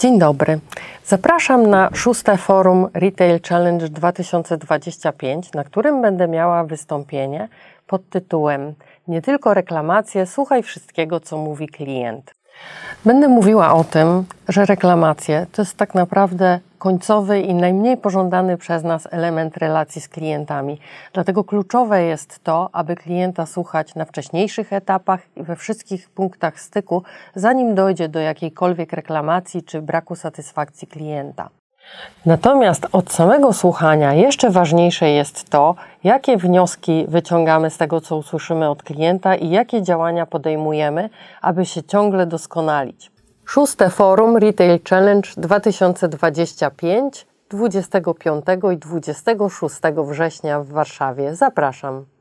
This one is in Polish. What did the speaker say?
Dzień dobry. Zapraszam na szóste forum Retail Challenge 2025, na którym będę miała wystąpienie pod tytułem Nie tylko reklamacje, słuchaj wszystkiego, co mówi klient. Będę mówiła o tym, że reklamacje to jest tak naprawdę końcowy i najmniej pożądany przez nas element relacji z klientami. Dlatego kluczowe jest to, aby klienta słuchać na wcześniejszych etapach i we wszystkich punktach styku, zanim dojdzie do jakiejkolwiek reklamacji czy braku satysfakcji klienta. Natomiast od samego słuchania jeszcze ważniejsze jest to, jakie wnioski wyciągamy z tego, co usłyszymy od klienta i jakie działania podejmujemy, aby się ciągle doskonalić. Szóste forum Retail Challenge 2025 25 i 26 września w Warszawie. Zapraszam.